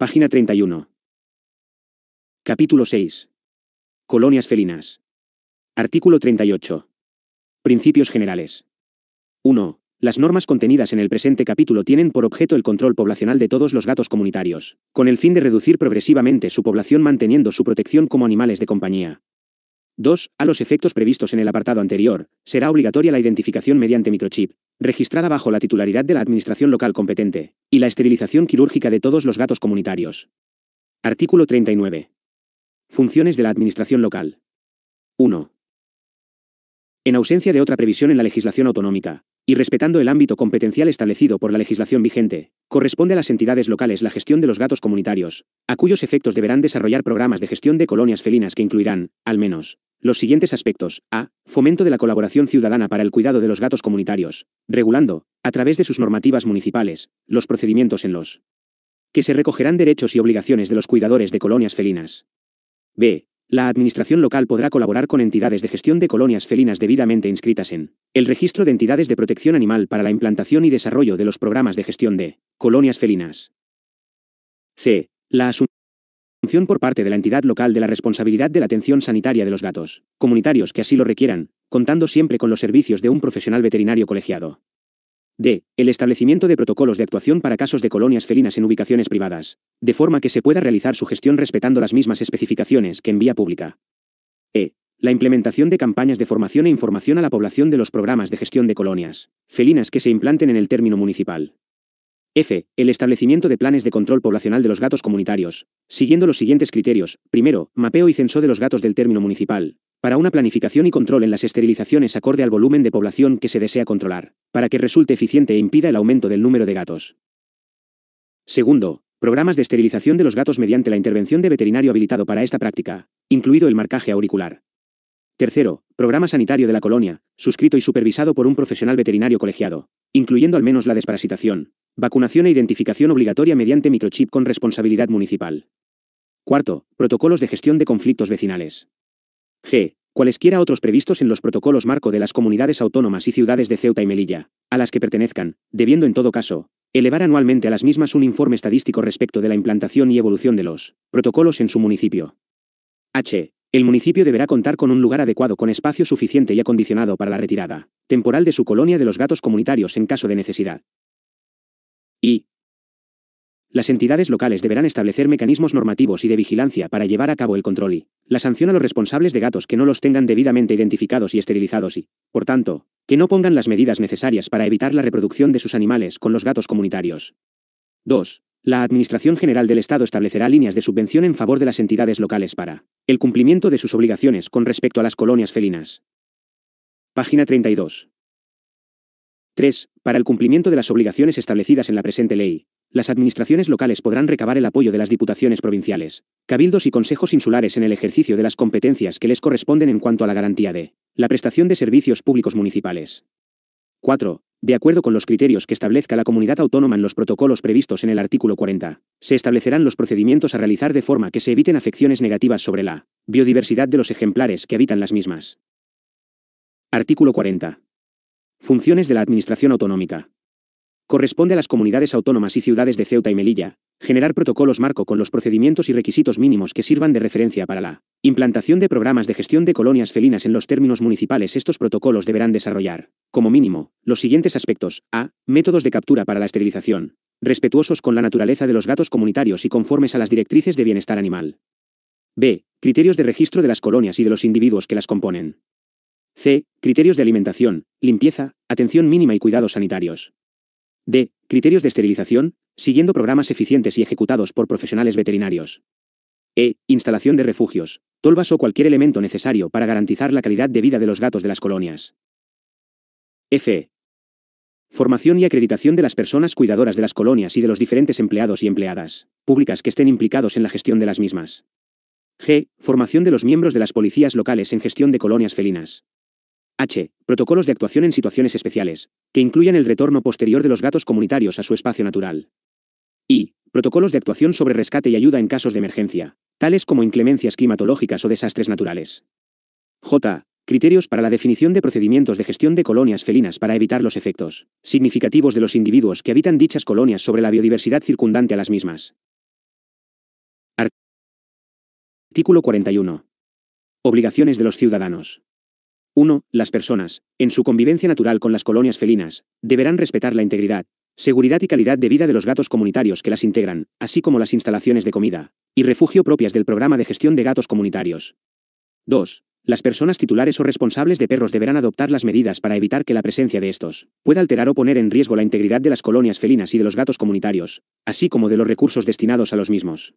Página 31. Capítulo 6. Colonias felinas. Artículo 38. Principios generales. 1. Las normas contenidas en el presente capítulo tienen por objeto el control poblacional de todos los gatos comunitarios, con el fin de reducir progresivamente su población manteniendo su protección como animales de compañía. 2. A los efectos previstos en el apartado anterior, será obligatoria la identificación mediante microchip, registrada bajo la titularidad de la Administración local competente, y la esterilización quirúrgica de todos los gatos comunitarios. Artículo 39. Funciones de la Administración local. 1. En ausencia de otra previsión en la legislación autonómica, y respetando el ámbito competencial establecido por la legislación vigente, corresponde a las entidades locales la gestión de los gatos comunitarios, a cuyos efectos deberán desarrollar programas de gestión de colonias felinas que incluirán, al menos, los siguientes aspectos. A. Fomento de la colaboración ciudadana para el cuidado de los gatos comunitarios, regulando, a través de sus normativas municipales, los procedimientos en los que se recogerán derechos y obligaciones de los cuidadores de colonias felinas. B. La administración local podrá colaborar con entidades de gestión de colonias felinas debidamente inscritas en el Registro de Entidades de Protección Animal para la implantación y desarrollo de los programas de gestión de colonias felinas. C. La asunción por parte de la entidad local de la responsabilidad de la atención sanitaria de los gatos comunitarios que así lo requieran, contando siempre con los servicios de un profesional veterinario colegiado. D. El establecimiento de protocolos de actuación para casos de colonias felinas en ubicaciones privadas, de forma que se pueda realizar su gestión respetando las mismas especificaciones que en vía pública. E. La implementación de campañas de formación e información a la población de los programas de gestión de colonias felinas que se implanten en el término municipal. F. El establecimiento de planes de control poblacional de los gatos comunitarios, siguiendo los siguientes criterios. Primero, mapeo y censo de los gatos del término municipal, para una planificación y control en las esterilizaciones acorde al volumen de población que se desea controlar, para que resulte eficiente e impida el aumento del número de gatos. Segundo, programas de esterilización de los gatos mediante la intervención de veterinario habilitado para esta práctica, incluido el marcaje auricular. Tercero, programa sanitario de la colonia, suscrito y supervisado por un profesional veterinario colegiado, incluyendo al menos la desparasitación, Vacunación e identificación obligatoria mediante microchip con responsabilidad municipal. Cuarto, protocolos de gestión de conflictos vecinales. G. Cualesquiera otros previstos en los protocolos marco de las comunidades autónomas y ciudades de Ceuta y Melilla, a las que pertenezcan, debiendo en todo caso, elevar anualmente a las mismas un informe estadístico respecto de la implantación y evolución de los protocolos en su municipio. H. El municipio deberá contar con un lugar adecuado con espacio suficiente y acondicionado para la retirada temporal de su colonia de los gatos comunitarios en caso de necesidad y las entidades locales deberán establecer mecanismos normativos y de vigilancia para llevar a cabo el control y la sanción a los responsables de gatos que no los tengan debidamente identificados y esterilizados y, por tanto, que no pongan las medidas necesarias para evitar la reproducción de sus animales con los gatos comunitarios. 2. La Administración General del Estado establecerá líneas de subvención en favor de las entidades locales para el cumplimiento de sus obligaciones con respecto a las colonias felinas. Página 32. 3. Para el cumplimiento de las obligaciones establecidas en la presente ley, las administraciones locales podrán recabar el apoyo de las diputaciones provinciales, cabildos y consejos insulares en el ejercicio de las competencias que les corresponden en cuanto a la garantía de la prestación de servicios públicos municipales. 4. De acuerdo con los criterios que establezca la comunidad autónoma en los protocolos previstos en el artículo 40, se establecerán los procedimientos a realizar de forma que se eviten afecciones negativas sobre la biodiversidad de los ejemplares que habitan las mismas. Artículo 40. Funciones de la Administración Autonómica. Corresponde a las comunidades autónomas y ciudades de Ceuta y Melilla, generar protocolos marco con los procedimientos y requisitos mínimos que sirvan de referencia para la implantación de programas de gestión de colonias felinas en los términos municipales. Estos protocolos deberán desarrollar, como mínimo, los siguientes aspectos. A. Métodos de captura para la esterilización, respetuosos con la naturaleza de los gatos comunitarios y conformes a las directrices de bienestar animal. B. Criterios de registro de las colonias y de los individuos que las componen. C. Criterios de alimentación, limpieza, atención mínima y cuidados sanitarios. D. Criterios de esterilización, siguiendo programas eficientes y ejecutados por profesionales veterinarios. E. Instalación de refugios, tolvas o cualquier elemento necesario para garantizar la calidad de vida de los gatos de las colonias. F. Formación y acreditación de las personas cuidadoras de las colonias y de los diferentes empleados y empleadas, públicas que estén implicados en la gestión de las mismas. G. Formación de los miembros de las policías locales en gestión de colonias felinas. H. Protocolos de actuación en situaciones especiales, que incluyan el retorno posterior de los gatos comunitarios a su espacio natural. I. Protocolos de actuación sobre rescate y ayuda en casos de emergencia, tales como inclemencias climatológicas o desastres naturales. J. Criterios para la definición de procedimientos de gestión de colonias felinas para evitar los efectos significativos de los individuos que habitan dichas colonias sobre la biodiversidad circundante a las mismas. Artículo 41. Obligaciones de los ciudadanos. 1. Las personas, en su convivencia natural con las colonias felinas, deberán respetar la integridad, seguridad y calidad de vida de los gatos comunitarios que las integran, así como las instalaciones de comida y refugio propias del programa de gestión de gatos comunitarios. 2. Las personas titulares o responsables de perros deberán adoptar las medidas para evitar que la presencia de estos pueda alterar o poner en riesgo la integridad de las colonias felinas y de los gatos comunitarios, así como de los recursos destinados a los mismos.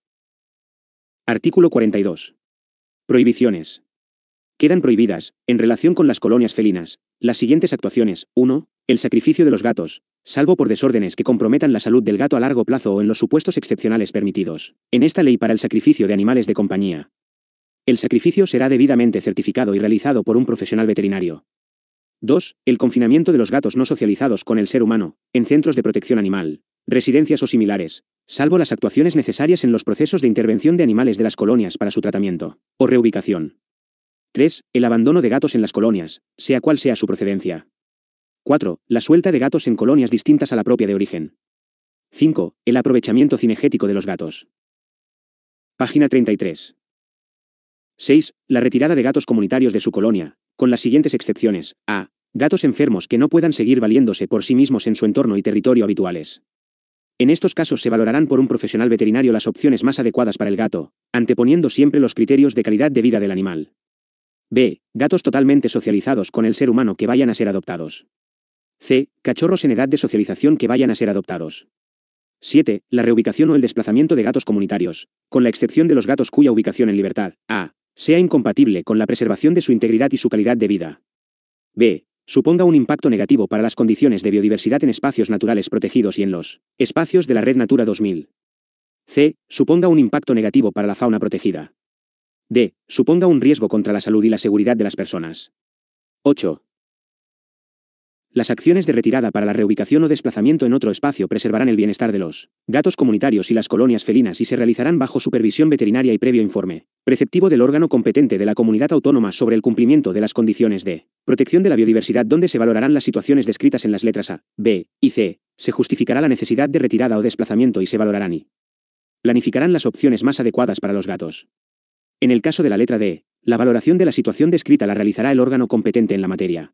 Artículo 42. Prohibiciones. Quedan prohibidas, en relación con las colonias felinas, las siguientes actuaciones. 1. El sacrificio de los gatos, salvo por desórdenes que comprometan la salud del gato a largo plazo o en los supuestos excepcionales permitidos. En esta ley para el sacrificio de animales de compañía. El sacrificio será debidamente certificado y realizado por un profesional veterinario. 2. El confinamiento de los gatos no socializados con el ser humano, en centros de protección animal, residencias o similares, salvo las actuaciones necesarias en los procesos de intervención de animales de las colonias para su tratamiento o reubicación. 3. El abandono de gatos en las colonias, sea cual sea su procedencia. 4. La suelta de gatos en colonias distintas a la propia de origen. 5. El aprovechamiento cinegético de los gatos. Página 33. 6. La retirada de gatos comunitarios de su colonia, con las siguientes excepciones. A. Gatos enfermos que no puedan seguir valiéndose por sí mismos en su entorno y territorio habituales. En estos casos se valorarán por un profesional veterinario las opciones más adecuadas para el gato, anteponiendo siempre los criterios de calidad de vida del animal. B. Gatos totalmente socializados con el ser humano que vayan a ser adoptados. C. Cachorros en edad de socialización que vayan a ser adoptados. 7. La reubicación o el desplazamiento de gatos comunitarios, con la excepción de los gatos cuya ubicación en libertad, A. sea incompatible con la preservación de su integridad y su calidad de vida. B. Suponga un impacto negativo para las condiciones de biodiversidad en espacios naturales protegidos y en los espacios de la Red Natura 2000. C. Suponga un impacto negativo para la fauna protegida. D. Suponga un riesgo contra la salud y la seguridad de las personas. 8. Las acciones de retirada para la reubicación o desplazamiento en otro espacio preservarán el bienestar de los gatos comunitarios y las colonias felinas y se realizarán bajo supervisión veterinaria y previo informe preceptivo del órgano competente de la comunidad autónoma sobre el cumplimiento de las condiciones de protección de la biodiversidad donde se valorarán las situaciones descritas en las letras A, B y C. Se justificará la necesidad de retirada o desplazamiento y se valorarán y planificarán las opciones más adecuadas para los gatos. En el caso de la letra D, la valoración de la situación descrita la realizará el órgano competente en la materia.